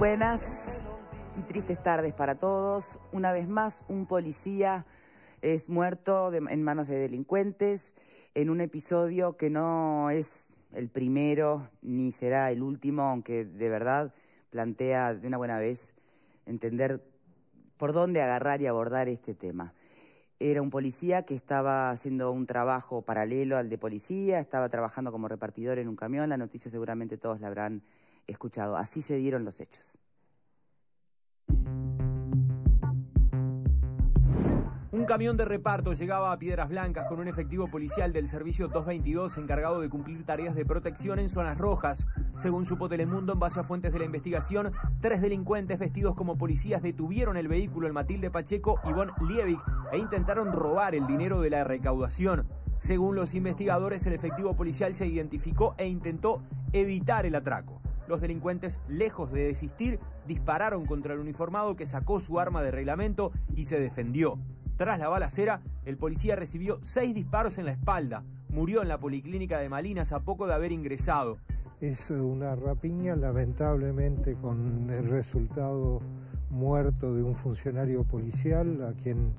Buenas y tristes tardes para todos. Una vez más, un policía es muerto en manos de delincuentes en un episodio que no es el primero ni será el último, aunque de verdad plantea de una buena vez entender por dónde agarrar y abordar este tema. Era un policía que estaba haciendo un trabajo paralelo al de policía, estaba trabajando como repartidor en un camión, la noticia seguramente todos la habrán escuchado. Así se dieron los hechos. Un camión de reparto llegaba a Piedras Blancas con un efectivo policial del servicio 222 encargado de cumplir tareas de protección en zonas rojas. Según supo Telemundo, en base a fuentes de la investigación, tres delincuentes vestidos como policías detuvieron el vehículo el Matilde Pacheco y Von Liebig e intentaron robar el dinero de la recaudación. Según los investigadores, el efectivo policial se identificó e intentó evitar el atraco. Los delincuentes, lejos de desistir, dispararon contra el uniformado que sacó su arma de reglamento y se defendió. Tras la balacera, el policía recibió seis disparos en la espalda. Murió en la policlínica de Malinas a poco de haber ingresado. Es una rapiña, lamentablemente, con el resultado muerto de un funcionario policial, a quien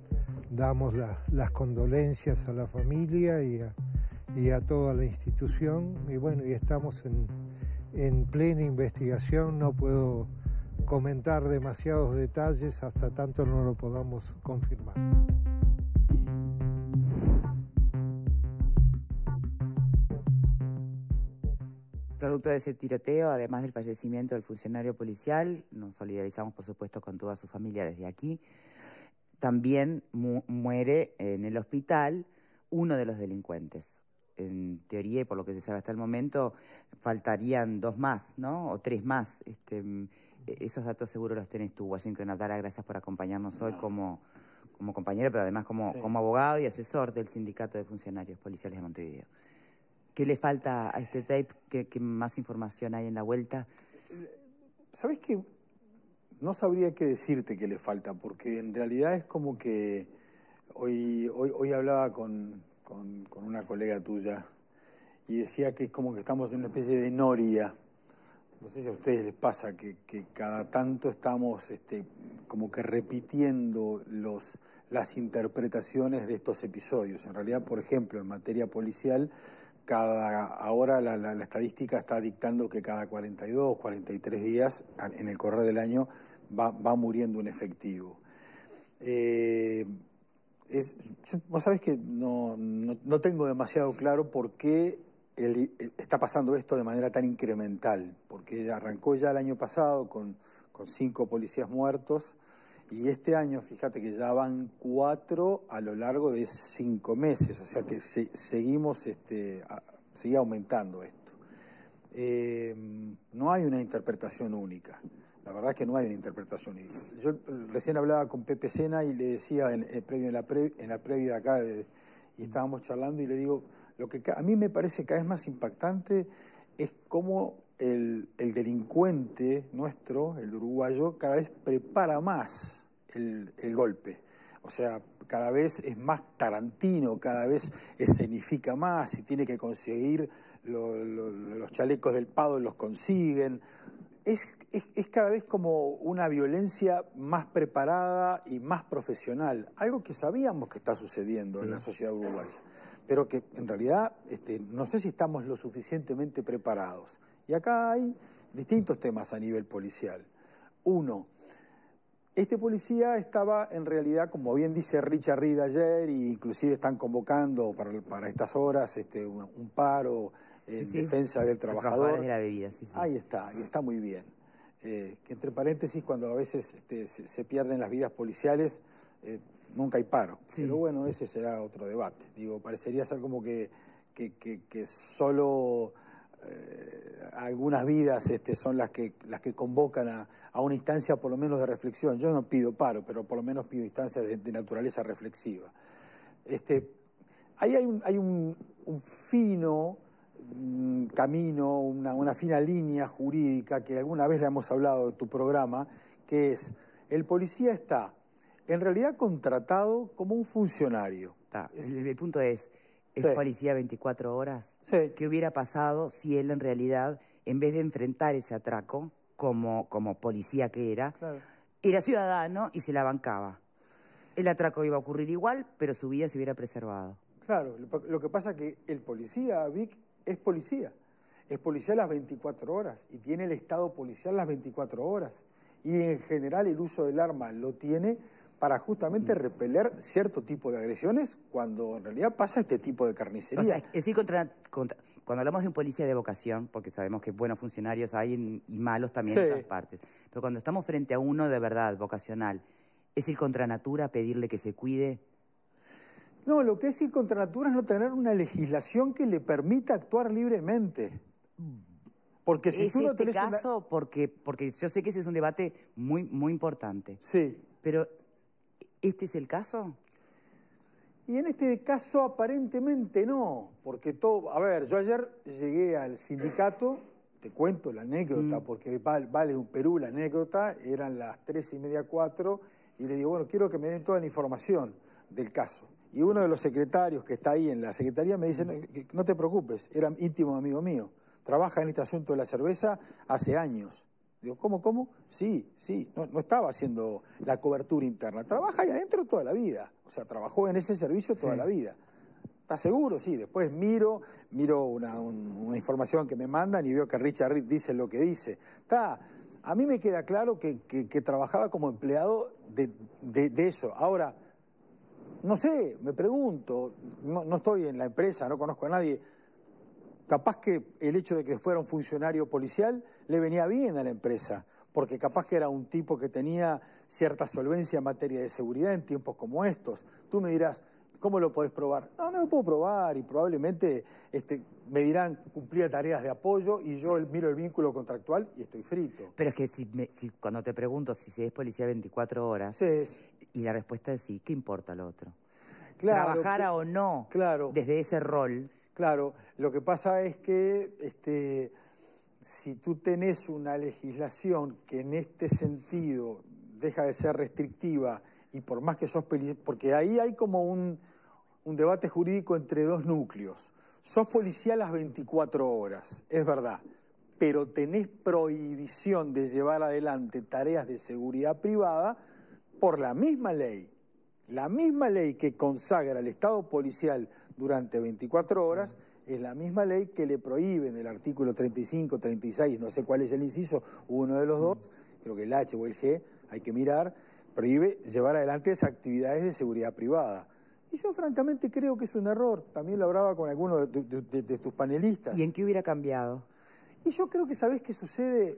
damos las condolencias a la familia y a toda la institución. Y bueno, y estamos en, en plena investigación, no puedo comentar demasiados detalles hasta tanto no lo podamos confirmar. Producto de ese tiroteo, además del fallecimiento del funcionario policial, nos solidarizamos por supuesto con toda su familia desde aquí. También muere en el hospital uno de los delincuentes, en teoría y por lo que se sabe hasta el momento, faltarían dos más, ¿no? O tres más. Este, e-, esos datos seguro los tenés tú, Washington Abdala. Gracias por acompañarnos hoy como, compañero, pero además como, como abogado y asesor del Sindicato de Funcionarios Policiales de Montevideo. ¿Qué le falta a este tape? ¿Qué, más información hay en la vuelta? ¿Sabes qué? No sabría qué decirte que le falta, porque en realidad es como que hoy, hoy hablaba con, con, una colega tuya y decía que es como que estamos en una especie de noria. No sé si a ustedes les pasa que, cada tanto estamos este, como que repitiendo los, las interpretaciones de estos episodios. En realidad, por ejemplo, en materia policial, cada, ahora la, estadística está dictando que cada 42, 43 días en el correr del año va, muriendo un efectivo. Eh, vos sabés que no, tengo demasiado claro por qué está pasando esto de manera tan incremental, porque arrancó ya el año pasado con, cinco policías muertos y este año, fíjate que ya van cuatro a lo largo de cinco meses, o sea que seguimos, este, sigue aumentando esto. Eh, no hay una interpretación única. La verdad es que no hay una interpretación. Yo recién hablaba con Pepe Sena y le decía en, en, la, previa acá, y estábamos charlando, y le digo, lo que a mí me parece cada vez más impactante es cómo el, delincuente nuestro, el uruguayo, cada vez prepara más el, golpe. O sea, cada vez es más tarantino, cada vez escenifica más y tiene que conseguir los chalecos del Pado, los consiguen es, cada vez como una violencia más preparada y más profesional, algo que sabíamos que está sucediendo en la sociedad uruguaya, pero que en realidad este, no sé si estamos lo suficientemente preparados. Y acá hay distintos temas a nivel policial. Uno, este policía estaba en realidad, como bien dice Richard Reed ayer, e inclusive están convocando para, estas horas este, un paro en defensa del trabajador. Ahí está, y está muy bien. Eh, que entre paréntesis, cuando a veces este, se, pierden las vidas policiales, eh, nunca hay paro. Pero bueno, ese será otro debate. Digo, parecería ser como que, solo... Eh, algunas vidas este, son las que, las que convocan a, una instancia por lo menos de reflexión. Yo no pido paro, pero por lo menos pido instancias de, naturaleza reflexiva. Este, ahí hay un fino camino, una, fina línea jurídica que alguna vez le hemos hablado de tu programa, que es, el policía está en realidad contratado como un funcionario. El, punto es, ¿Es policía 24 horas? ¿Qué hubiera pasado si él en realidad, en vez de enfrentar ese atraco, como, policía que era, era ciudadano y se la bancaba? El atraco iba a ocurrir igual, pero su vida se hubiera preservado. Claro, lo, lo que pasa es que el policía, Vic, es policía. Es policía las 24 horas y tiene el Estado policial las 24 horas. Y en general el uso del arma lo tiene para justamente mm. repeler cierto tipo de agresiones cuando en realidad pasa este tipo de carnicería. es ir contra, cuando hablamos de un policía de vocación, porque sabemos que buenos funcionarios hay y malos también en todas partes, pero cuando estamos frente a uno de verdad vocacional, es ir contra natura, pedirle que se cuide, no, lo que es ir contra natura es no tener una legislación que le permita actuar libremente. Porque si ¿Es tú este caso, porque, porque yo sé que ese es un debate muy, muy importante. Sí. Pero, ¿este es el caso? Y en este caso aparentemente no, porque todo... A ver, yo ayer llegué al sindicato, te cuento la anécdota, mm. porque vale, vale un Perú la anécdota, eran las tres y media, cuatro, y le digo, bueno, quiero que me den toda la información del caso. Y uno de los secretarios que está ahí en la secretaría me dice, no, te preocupes, era íntimo amigo mío, trabaja en este asunto de la cerveza hace años. Digo, ¿cómo, cómo? Sí, sí, no, estaba haciendo la cobertura interna. Trabaja ahí adentro toda la vida, o sea, trabajó en ese servicio toda la vida. ¿Estás seguro? Sí, después miro, miro una, información que me mandan y veo que Richard Reed dice lo que dice. a mí me queda claro que, que, trabajaba como empleado de eso. Ahora, no sé, me pregunto, no, estoy en la empresa, no conozco a nadie, capaz que el hecho de que fuera un funcionario policial le venía bien a la empresa, porque capaz que era un tipo que tenía cierta solvencia en materia de seguridad en tiempos como estos. Tú me dirás, ¿cómo lo podés probar? No, no lo puedo probar y probablemente este, me dirán cumplía tareas de apoyo y yo miro el vínculo contractual y estoy frito. Pero es que si, cuando te pregunto si, se es policía 24 horas, sí, es y la respuesta es sí, ¿qué importa lo otro? Trabajara o no claro, desde ese rol. Claro, lo que pasa es que este, si tú tenés una legislación que en este sentido deja de ser restrictiva y por más que sos porque ahí hay como un, un debate jurídico entre dos núcleos. Sos policía las 24 horas, es verdad, pero tenés prohibición de llevar adelante tareas de seguridad privada por la misma ley, la misma ley que consagra el Estado policial durante 24 horas, es la misma ley que le prohíbe en el artículo 35, 36, no sé cuál es el inciso, uno de los dos, creo que el H o el G, hay que mirar, prohíbe llevar adelante esas actividades de seguridad privada. Y yo francamente creo que es un error, también lo hablaba con alguno de, tus panelistas. ¿Y en qué hubiera cambiado? Y yo creo que sabés qué sucede,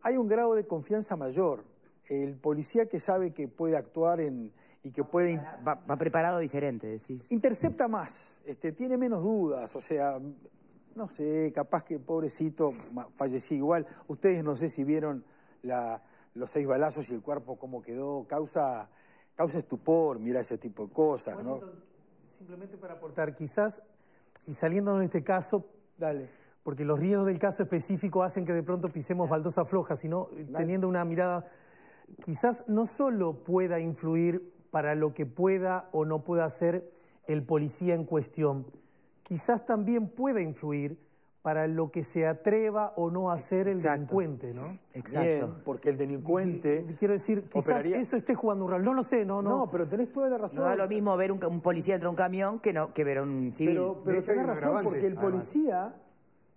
hay un grado de confianza mayor el policía que sabe que puede actuar en, y que puede... Va, preparado diferente, decís. Intercepta más, este, tiene menos dudas, o sea, no sé, capaz que pobrecito falleció igual. Ustedes no sé si vieron los seis balazos y el cuerpo cómo quedó, causa, causa estupor, mira ese tipo de cosas, ¿no? Simplemente para aportar, quizás, y saliendo de este caso... Dale porque los riesgos del caso específico hacen que de pronto pisemos baldosa floja, sino eh, teniendo una mirada quizás no solo pueda influir para lo que pueda o no pueda hacer el policía en cuestión, quizás también pueda influir para lo que se atreva o no hacer el delincuente, ¿no? Exacto. porque el delincuente... Quiero decir, quizás eso esté jugando un rol. No lo sé, no, no. No, pero tenés toda la razón. No da lo mismo ver un, un policía de un camión que, ver a un civil. Pero, tenés razón, porque el policía,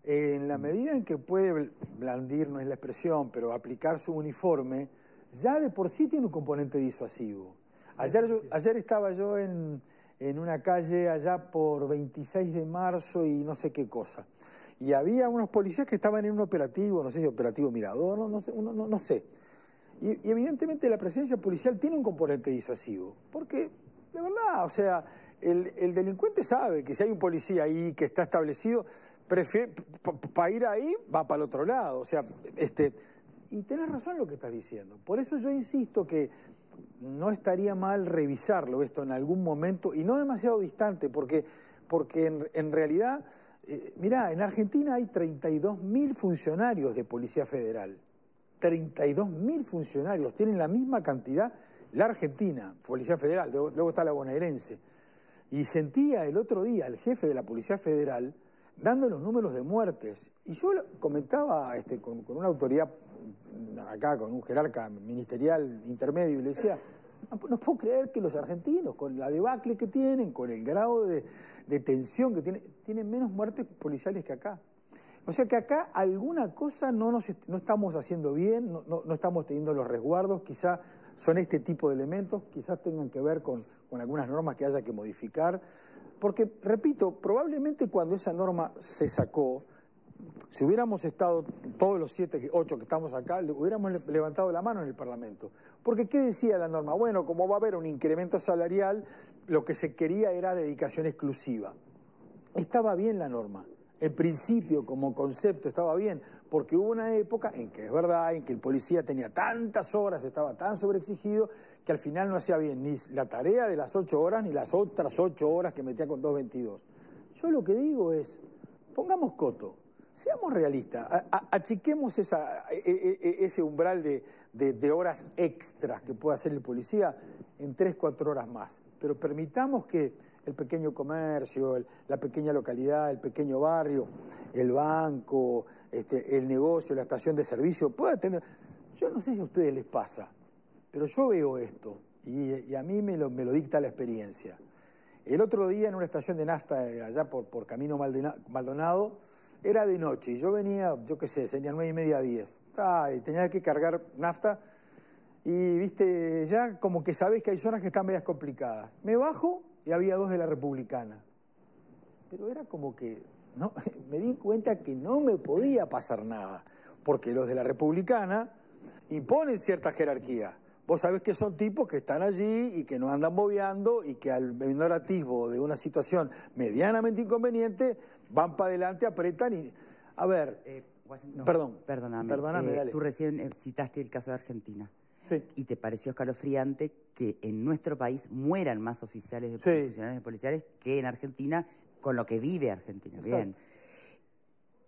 en la medida en que puede blandir, no es la expresión, pero aplicar su uniforme ya de por sí tiene un componente disuasivo. Ayer, estaba yo en, una calle allá por 26 de marzo y no sé qué cosa. Y había unos policías que estaban en un operativo, no sé si operativo Mirador, no, no sé. No, sé. Y, evidentemente la presencia policial tiene un componente disuasivo, porque de verdad, o sea, el, el delincuente sabe que si hay un policía ahí que está establecido, para ir ahí va para el otro lado. O sea, este, y tenés razón lo que estás diciendo. Por eso yo insisto que no estaría mal revisarlo esto en algún momento y no demasiado distante, porque, porque en, realidad, eh, mirá, en Argentina hay 32.000 funcionarios de Policía Federal. 32.000 funcionarios, tienen la misma cantidad la Argentina, Policía Federal, luego está la bonaerense. Y sentía el otro día al jefe de la Policía Federal dando los números de muertes. Y yo comentaba este, con, una autoridad acá con un jerarca ministerial intermedio y le decía, no, puedo creer que los argentinos, con la debacle que tienen, con el grado de, tensión que tienen, tienen menos muertes policiales que acá. O sea que acá alguna cosa no, estamos haciendo bien, no, estamos teniendo los resguardos, quizá son este tipo de elementos, quizás tengan que ver con, algunas normas que haya que modificar, porque, repito, probablemente cuando esa norma se sacó, si hubiéramos estado todos los siete, ocho que estamos acá, le hubiéramos levantado la mano en el Parlamento. Porque ¿qué decía la norma? Bueno, como va a haber un incremento salarial, lo que se quería era dedicación exclusiva. Estaba bien la norma. el principio, como concepto, estaba bien, porque hubo una época en que es verdad, en que el policía tenía tantas horas, estaba tan sobreexigido, que al final no hacía bien ni la tarea de las ocho horas ni las otras ocho horas que metía con 2.22. Yo lo que digo es, pongamos coto, Seamos realistas, achiquemos e, e, e, ese umbral de, horas extras que puede hacer el policía en 3, 4 horas más, pero permitamos que el pequeño comercio, la pequeña localidad, el pequeño barrio, el banco, este, el negocio, la estación de servicio, pueda tener... Yo no sé si a ustedes les pasa, pero yo veo esto y, a mí me lo, dicta la experiencia. El otro día en una estación de NASTA eh, allá por Camino Maldonado, era de noche y yo venía, yo qué sé, sería nueve y media, diez. Ah, tenía que cargar nafta y, viste, ya como que sabes que hay zonas que están medias complicadas. Me bajo y había dos de la Republicana. Pero era como que me di cuenta que no me podía pasar nada, porque los de la Republicana imponen cierta jerarquía. Vos sabés que son tipos que están allí y que no andan bobeando y que al menor atisbo de una situación medianamente inconveniente van para adelante, apretan y... A ver, eh, eh, perdón. Perdóname. perdóname eh, Tú recién citaste el caso de Argentina. Sí. Y te pareció escalofriante que en nuestro país mueran más oficiales de profesionales policiales que en Argentina, con lo que vive Argentina. Bien.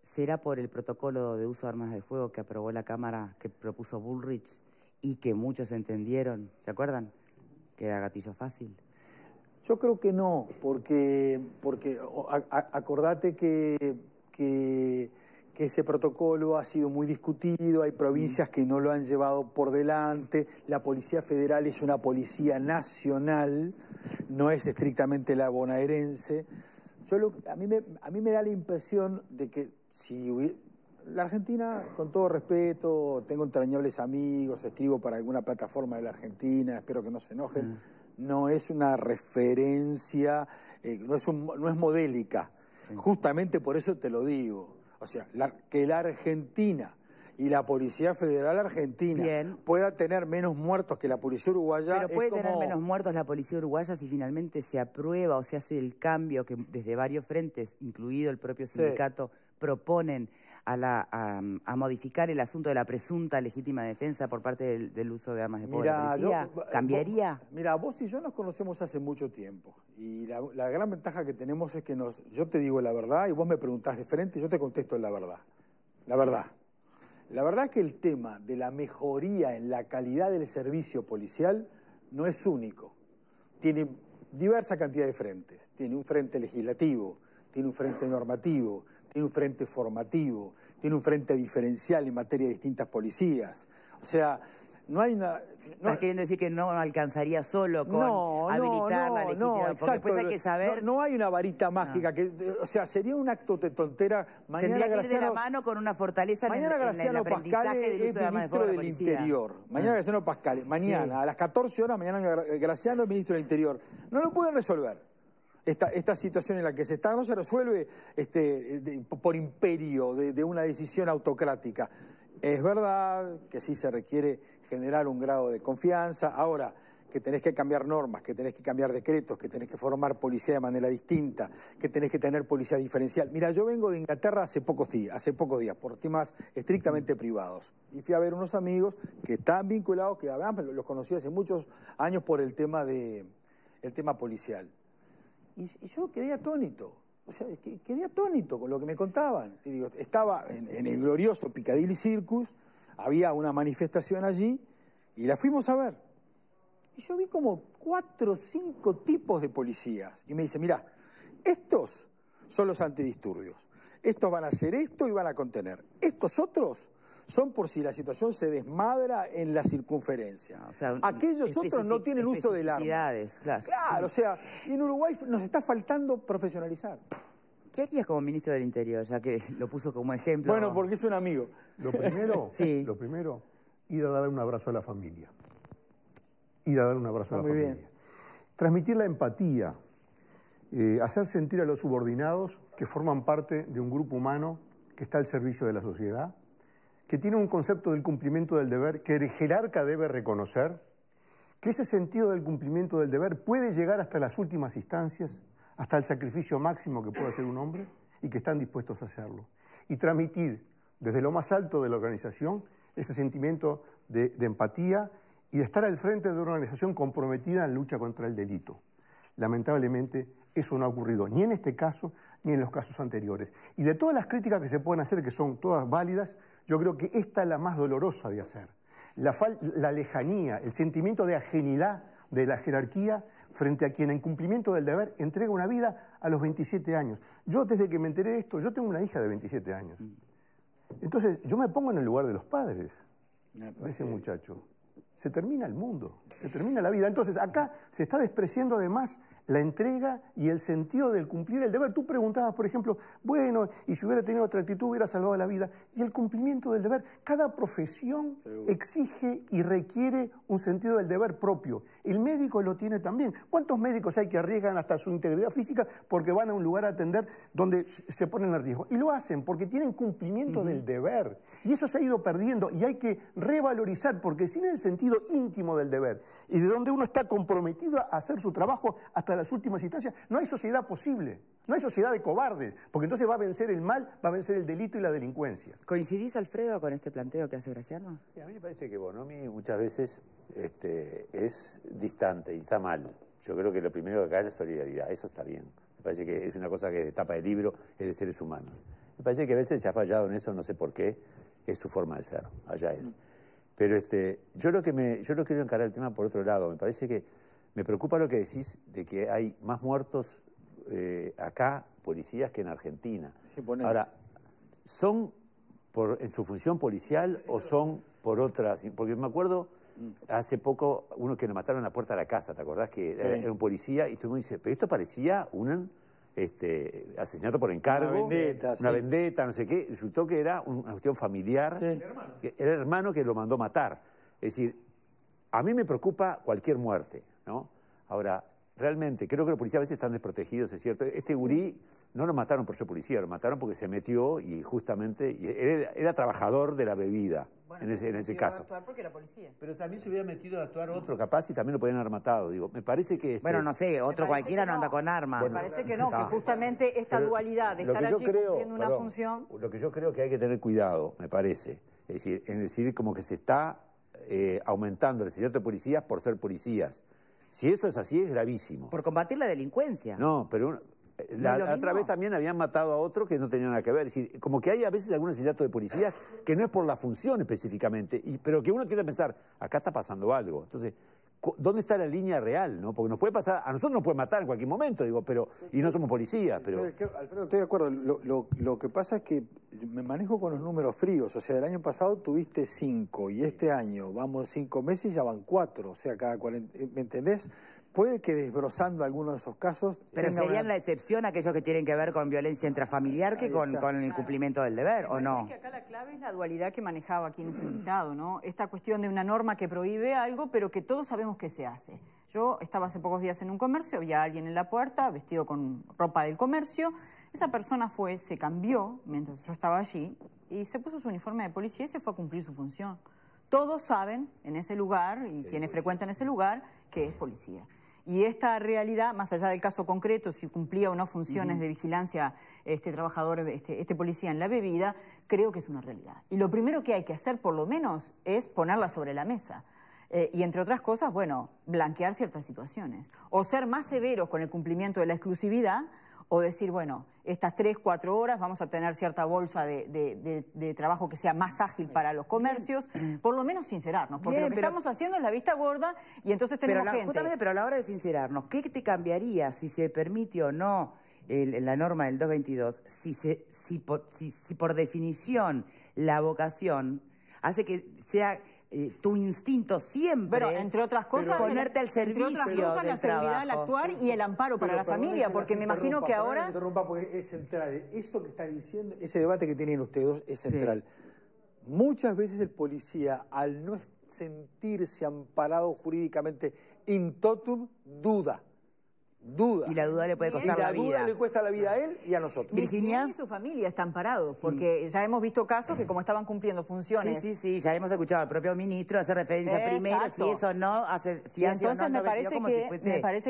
¿Será por el protocolo de uso de armas de fuego que aprobó la Cámara, que propuso Bullrich y que muchos entendieron? ¿Se acuerdan? Que era gatillo fácil. Yo creo que no, porque, porque acordate que, ese protocolo ha sido muy discutido, hay provincias mm. que no lo han llevado por delante, la Policía Federal es una policía nacional, no es estrictamente la bonaerense. a, mí me, da la impresión de que si hubiera, la Argentina, con todo respeto, tengo entrañables amigos, escribo para alguna plataforma de la Argentina, espero que no se enojen. Mm no es una referencia, eh, no, es modélica. Justamente por eso te lo digo. O sea, que la Argentina y la Policía Federal Argentina pueda tener menos muertos que la Policía Uruguaya. Pero puede tener menos muertos la Policía Uruguaya si finalmente se aprueba o se hace el cambio que desde varios frentes, incluido el propio sindicato, proponen a, modificar el asunto de la presunta legítima defensa por parte del, uso de armas de poder eh, ¿Cambiaría? mira, vos y yo nos conocemos hace mucho tiempo y la, gran ventaja que tenemos es que nos, yo te digo la verdad y vos me preguntás de frente y yo te contesto la verdad. La verdad. La verdad que el tema de la mejoría en la calidad del servicio policial no es único. Tiene diversa cantidad de frentes. Tiene un frente legislativo, tiene un frente normativo, tiene un frente formativo, tiene un frente diferencial en materia de distintas policías. O sea, no hay una... No, ¿Estás queriendo decir que no alcanzaría solo con habilitar no, la legitimidad? después pues hay que saber... No, hay una varita ah. mágica, que, o sea, sería un acto de tontera. Mañana Tendría que ir de la mano con una fortaleza mañana en, el aprendizaje del uso ministro del Interior. Mañana ah. Graciano Pascal, mañana, a las 14 horas, mañana Graciano es ministro del Interior. No lo pueden resolver esta, situación en la que se está no se resuelve este, por imperio de, una decisión autocrática. Es verdad que sí se requiere generar un grado de confianza. Ahora, que tenés que cambiar normas, que tenés que cambiar decretos, que tenés que formar policía de manera distinta, que tenés que tener policía diferencial. Mira, yo vengo de Inglaterra hace pocos días, hace pocos días, por temas estrictamente privados. Y fui a ver unos amigos que están vinculados, que además los conocí hace muchos años por el tema de el tema policial. Y, yo quedé atónito. O sea, quedé atónito con lo que me contaban. estaba en, el glorioso Picadilly Circus, había una manifestación allí, y la fuimos a ver. Y yo vi como cuatro o cinco tipos de policías. Y me dice, mirá, estos son los antidisturbios. Estos van a hacer esto y van a contener. Estos otros son por si la situación se desmadra en la circunferencia. Aquellos otros no tienen uso del arma. Claro, claro o sea, en Uruguay nos está faltando profesionalizar. ¿Qué harías como ministro del Interior, ya que lo puso como ejemplo? Bueno, porque es un amigo. Lo primero, ir a darle un abrazo a la familia. Ir a darle un abrazo a ah, la familia. Transmitir la empatía, eh, hacer sentir a los subordinados que forman parte de un grupo humano que está al servicio de la sociedad que tiene un concepto del cumplimiento del deber que el jerarca debe reconocer, que ese sentido del cumplimiento del deber puede llegar hasta las últimas instancias, hasta el sacrificio máximo que puede hacer un hombre y que están dispuestos a hacerlo. Y transmitir desde lo más alto de la organización ese sentimiento de, empatía y de estar al frente de una organización comprometida en lucha contra el delito. Lamentablemente eso no ha ocurrido, ni en este caso, ni en los casos anteriores. Y de todas las críticas que se pueden hacer, que son todas válidas, yo creo que esta es la más dolorosa de hacer. La, lejanía, el sentimiento de ajenidad de la jerarquía frente a quien en cumplimiento del deber entrega una vida a los 27 años. Yo desde que me enteré de esto, yo tengo una hija de 27 años. Entonces yo me pongo en el lugar de los padres de ese muchacho. Se termina el mundo, se termina la vida. Entonces acá se está despreciando además la entrega y el sentido del cumplir el deber. Tú preguntabas, por ejemplo, bueno, y si hubiera tenido otra actitud hubiera salvado la vida. Y el cumplimiento del deber. Cada profesión exige y requiere un sentido del deber propio. El médico lo tiene también. ¿Cuántos médicos hay que arriesgan hasta su integridad física porque van a un lugar a atender donde se ponen en riesgo? Y lo hacen porque tienen cumplimiento del deber. Y eso se ha ido perdiendo y hay que revalorizar porque sin el sentido íntimo del deber y de donde uno está comprometido a hacer su trabajo hasta las últimas instancias. No hay sociedad posible, no hay sociedad de cobardes, porque entonces va a vencer el mal, va a vencer el delito y la delincuencia. ¿Coincidís, Alfredo, con este planteo que hace Graciano? Sí, a mí me parece que Bonomi muchas veces este, es distante y está mal. Yo creo que lo primero que cae es la solidaridad, eso está bien. Me parece que es una cosa que tapa de libro, es de seres humanos. Me parece que a veces se ha fallado en eso, no sé por qué, es su forma de ser, allá es. Mm. Pero este, yo lo que me, yo lo quiero encarar el tema por otro lado, me parece que me preocupa lo que decís de que hay más muertos eh, acá, policías, que en Argentina. Ahora, ¿son en su función policial o son por otras? Porque me acuerdo mm. hace poco uno que le mataron en la puerta de la casa, ¿te acordás? Que era un policía y todo el mundo dice, pero esto parecía un este, asesinato por encargo, una vendetta, no sé qué. Resultó que era una cuestión familiar, era el hermano que lo mandó matar. Es decir, a mí me preocupa cualquier muerte. ¿no? Ahora, realmente, creo que los policías a veces están desprotegidos, es cierto. Este gurí no lo mataron por ser policía, lo mataron porque se metió y justamente era, trabajador de la bebida. en ese, en ese caso. actuar porque policía. Pero también se hubiera metido a actuar otro, mm. capaz, y también lo podían haber matado. Digo, me parece que. Este bueno, no sé, otro cualquiera no anda con armas. me parece que no, que justamente esta dualidad de estar allí una función. Lo que yo creo que hay que tener cuidado, me parece. Es decir, es decir como que se está eh, aumentando el asesinato de policías por ser policías. Si eso es así, es gravísimo. Por combatir la delincuencia. No, pero eh, la, través otra vez también habían matado a otro que no tenía nada que ver. como que hay a veces algún asesinato de policías que no es por la función específicamente, pero que uno tiene que pensar, acá está pasando algo. Entonces, ¿dónde está la línea real? ¿no? Porque nos puede pasar, a nosotros nos puede matar en cualquier momento, digo, pero, y no somos policías. Pero... Alfredo, estoy de acuerdo. lo que pasa es que me manejo con los números fríos, o sea, del año pasado tuviste cinco y este año vamos cinco meses y ya van cuatro, o sea, cada cuarenta, eh, ¿me entendés? Puede que desbrozando algunos de esos casos... Pero serían la excepción aquellos que tienen que ver con violencia intrafamiliar que con, el cumplimiento del deber, ¿o no? Que acá la clave es la dualidad que manejaba aquí en el este invitado, ¿no? Esta cuestión de una norma que prohíbe algo, pero que todos sabemos que se hace. Yo estaba hace pocos días en un comercio, había alguien en la puerta vestido con ropa del comercio. Esa persona fue, se cambió mientras yo estaba allí y se puso su uniforme de policía y se fue a cumplir su función. Todos saben en ese lugar y quienes frecuentan ese lugar que es policía. Y esta realidad, más allá del caso concreto, si cumplía o no funciones de vigilancia este trabajador, este, este policía en la bebida, creo que es una realidad. Y lo primero que hay que hacer, por lo menos, es ponerla sobre la mesa. Eh, y entre otras cosas, bueno, blanquear ciertas situaciones. O ser más severos con el cumplimiento de la exclusividad, o decir, bueno, estas tres, cuatro horas vamos a tener cierta bolsa de, trabajo que sea más ágil para los comercios, por lo menos sincerarnos, porque lo que estamos haciendo es la vista gorda y entonces tenemos pero Justamente, pero a la hora de sincerarnos, ¿qué te cambiaría si se permite o no la norma del 222? Si, si por definición la vocación hace que sea eh, tu instinto siempre. Pero, entre otras cosas, ponerte al servicio. Entre la seguridad al actuar y el amparo para la familia, porque me imagino que ahora. interrumpa porque es central. Eso que está diciendo, ese debate que tienen ustedes dos es central. Muchas veces el policía, al no sentirse amparado jurídicamente in totum, duda duda. Y la duda le puede costar la, vida. la duda le cuesta la vida a él y a nosotros. Virginia. Y su familia están parados, mm. porque ya hemos visto casos que como estaban cumpliendo funciones... Sí, sí, sí, ya hemos escuchado al propio ministro hacer referencia primero, si eso no, hace, si hace entonces no, me, parece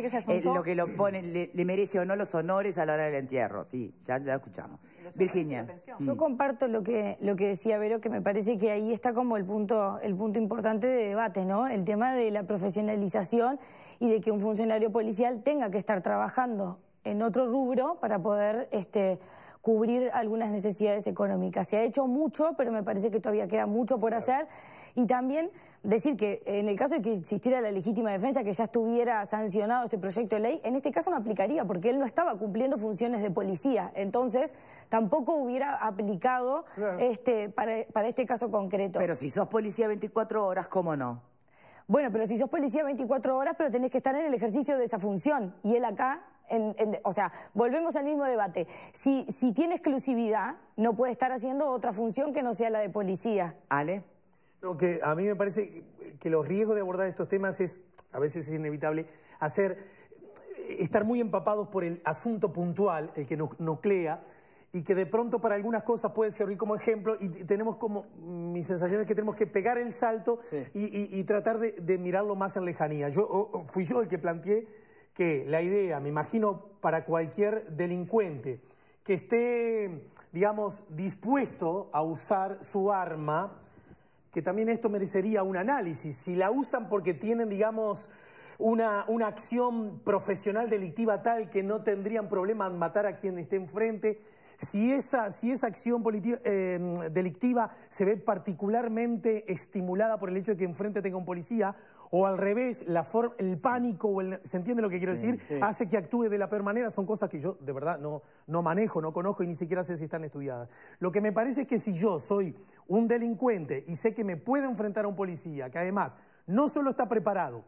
que, eh, que asunto... lo que pone, le, le merece o no los honores a la hora del entierro, sí, ya lo escuchamos. Virginia. Yo comparto lo que, decía Vero, que me parece que ahí está como el punto, el punto importante de debate, ¿no? El tema de la profesionalización y de que un funcionario policial tenga que estar trabajando en otro rubro para poder este, cubrir algunas necesidades económicas. Se ha hecho mucho, pero me parece que todavía queda mucho por hacer. Y también decir que en el caso de que existiera la legítima defensa, que ya estuviera sancionado este proyecto de ley, en este caso no aplicaría, porque él no estaba cumpliendo funciones de policía. Entonces, tampoco hubiera aplicado este, para, para este caso concreto. Pero si sos policía 24 horas, ¿cómo no? Bueno, pero si sos policía 24 horas, pero tenés que estar en el ejercicio de esa función. Y él acá o sea, volvemos al mismo debate. Si, tiene exclusividad, no puede estar haciendo otra función que no sea la de policía. Ale. a mí me parece que los riesgos de abordar estos temas es, a veces es inevitable, hacer, estar muy empapados por el asunto puntual, el que nos nuclea, y que de pronto para algunas cosas puede servir como ejemplo y tenemos como, mi sensación es que tenemos que pegar el salto y, tratar de, mirarlo más en lejanía. fui yo el que planteé que la idea, me imagino, para cualquier delincuente que esté, digamos, dispuesto a usar su arma, que también esto merecería un análisis, si la usan porque tienen, digamos, una, acción profesional delictiva tal que no tendrían problema en matar a quien esté enfrente, si esa, si esa acción eh, delictiva se ve particularmente estimulada por el hecho de que enfrente tenga un policía o al revés, la el pánico, o ¿se entiende lo que quiero decir? Hace que actúe de la peor manera, son cosas que yo de verdad no, manejo, no conozco y ni siquiera sé si están estudiadas. Lo que me parece es que si yo soy un delincuente y sé que me puedo enfrentar a un policía, que además no solo está preparado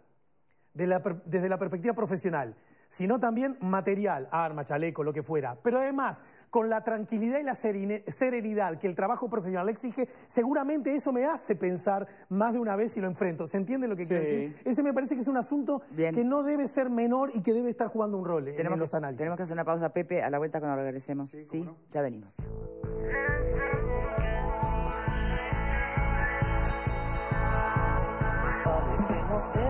desde la perspectiva profesional, sino también material, arma, chaleco, lo que fuera. Pero además, con la tranquilidad y la serenidad que el trabajo profesional exige, seguramente eso me hace pensar más de una vez si lo enfrento. ¿Se entiende lo que quiero decir? Ese me parece que es un asunto que no debe ser menor y que debe estar jugando un rol tenemos en los análisis. tenemos que hacer una pausa, Pepe, a la vuelta cuando regresemos. ¿Sí? Ya venimos.